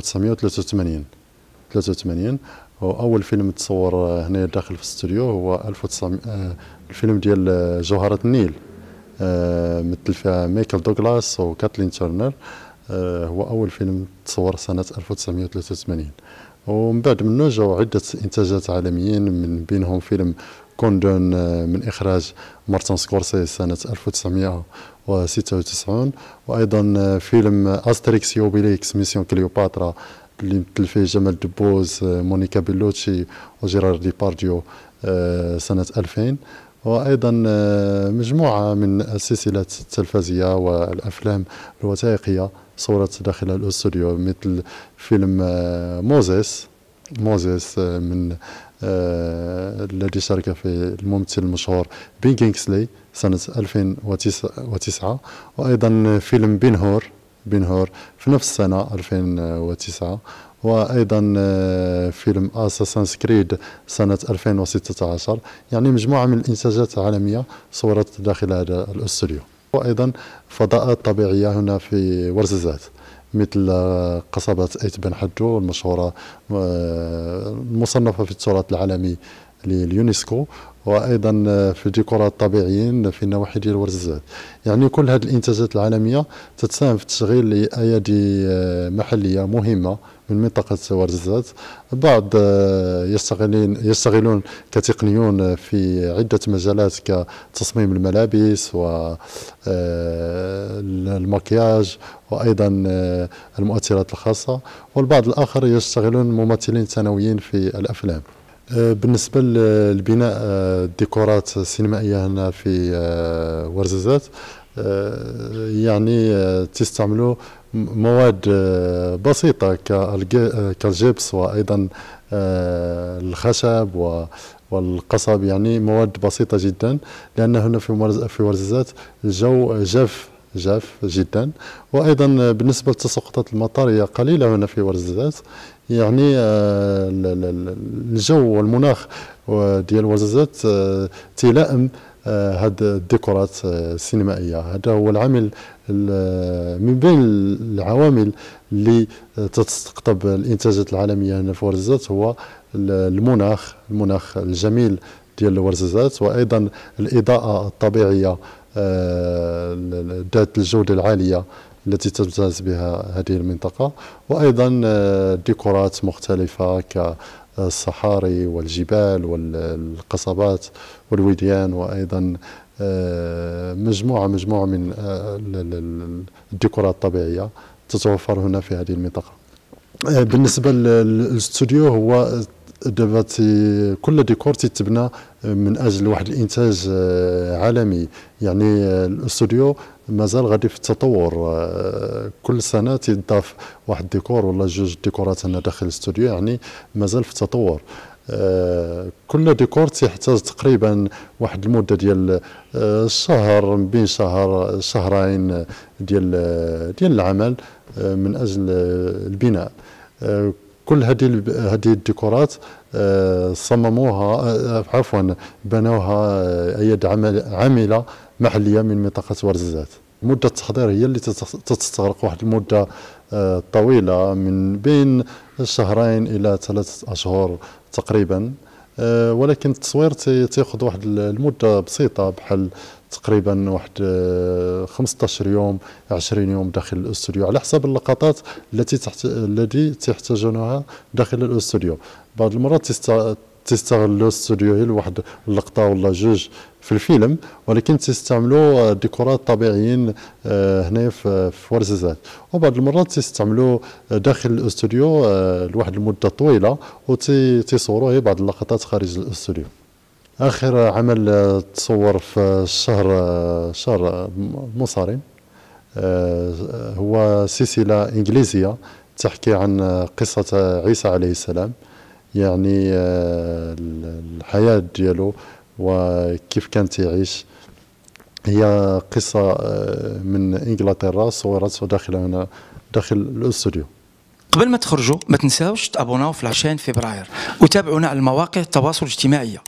1983 83 واول فيلم تصور هنا داخل في الاستوديو هو 1900 آه، الفيلم ديال جوهرة النيل آه، مثل فيها مايكل دوغلاس وكاتلين تورنر آه، هو اول فيلم تصور سنه 1983 ومن بعد منه جاو عده انتاجات عالميين من بينهم فيلم كوندون آه، من إخراج مارتن سكورسي سنة 1996 وأيضا آه، فيلم أستريكس يوبيليكس ميسيون كليوباترا اللي مثل فيه جمال دبوز آه، مونيكا بيلوتشي وجيرار ديبارديو سنة 2000 وايضا مجموعه من السلسلات التلفزيه والافلام الوثائقيه صورت داخل الاستوديو مثل فيلم موزيس موزيس من الذي شارك فيه الممثل المشهور بين كينغسلي سنة 2009 وأيضا فيلم بين هور في نفس السنة 2009 وايضا آه، فيلم اساسنس كريد سنه 2016 يعني مجموعه من الانتاجات العالميه صورت داخل هذا الاستوديو وايضا فضاءات طبيعيه هنا في ورزازات مثل آه، قصبة أيت بن حجو المشهورة آه، المصنفة في التراث العالمي لليونسكو وايضا في الديكورات الطبيعيين في النواحي ديال ورزات يعني كل هذه الانتاجات العالميه تتساهم في تشغيل ايادي آه، محليه مهمه من منطقة ورزات بعض آه، يستغلين يستغلون كتقنيون في عدة مجالات كتصميم الملابس و آه، المكياج وأيضا المؤثرات الخاصة والبعض الآخر يشتغلون ممثلين ثانويين في الأفلام بالنسبة لبناء الديكورات آه، السينمائية هنا في آه، ورزازات آه، يعني تستعملوا مواد بسيطة كالجبس وأيضا الخشب و والقصب يعني مواد بسيطة جدا لأن هنا في ورزازات الجو جاف جاف جدا وايضا بالنسبه لتساقطات المطر هي قليله هنا في ورزازات يعني آه، الجو والمناخ آه، ديال ورزازات آه، تلائم هاد الديكورات السينمائيه هذا هو العامل من بين العوامل اللي تستقطب الانتاجات العالميه هنا في ورزازات هو المناخ المناخ الجميل ديال ورزازات وايضا الاضاءه الطبيعيه ذات الجودة العالية التي تمتاز بها هذه المنطقة وأيضا آه، ديكورات مختلفة كالصحاري والجبال والقصبات والوديان وأيضا آه، مجموعة مجموعة من آه، الديكورات الطبيعية تتوفر هنا في هذه المنطقة بالنسبة للاستوديو هو دابا كل ديكور تيتبنى من اجل واحد الانتاج آه، عالمي يعني آه، الاستوديو مازال غادي في التطور آه، كل سنه تضاف واحد الديكور ولا جوج ديكورات هنا داخل الاستوديو يعني مازال في التطور كل ديكور تيحتاج تقريبا واحد المده ديال شهر بين شهر شهرين ديال ديال العمل من اجل البناء كل هذه هذه الديكورات آه، صمموها آه، عفوا بنوها آه، ايد عامله محليه من منطقه ورزازات مده التحضير هي اللي تستغرق واحد المده طويله من بين شهرين الى ثلاثه اشهر تقريبا ولكن التصوير تاخذ واحد المده بسيطه بحال تقريبا واحد 15 آه، يوم 20 يوم داخل الاستوديو على حسب اللقطات التي تحت... الذي تحتاجونها داخل الاستوديو بعض المرات تست... تستغل الاستوديو هي لواحد اللقطه ولا جوج في الفيلم ولكن تستعملوا ديكورات طبيعيين آه، هنا في ورزازات وبعض المرات تستعملوا داخل الاستوديو آه، لواحد المده طويله وتصوروا بعض اللقطات خارج الاستوديو اخر عمل تصور في الشهر شهر مصارم آه، هو سلسله انجليزيه تحكي عن قصه عيسى عليه السلام يعني آه، الحياه ديالو وكيف كان تيعيش هي قصه آه، من انجلترا صورت داخل هنا داخل الاستوديو قبل ما تخرجوا ما تنساوش تابوناو في العشرين فبراير وتابعونا على المواقع التواصل الاجتماعي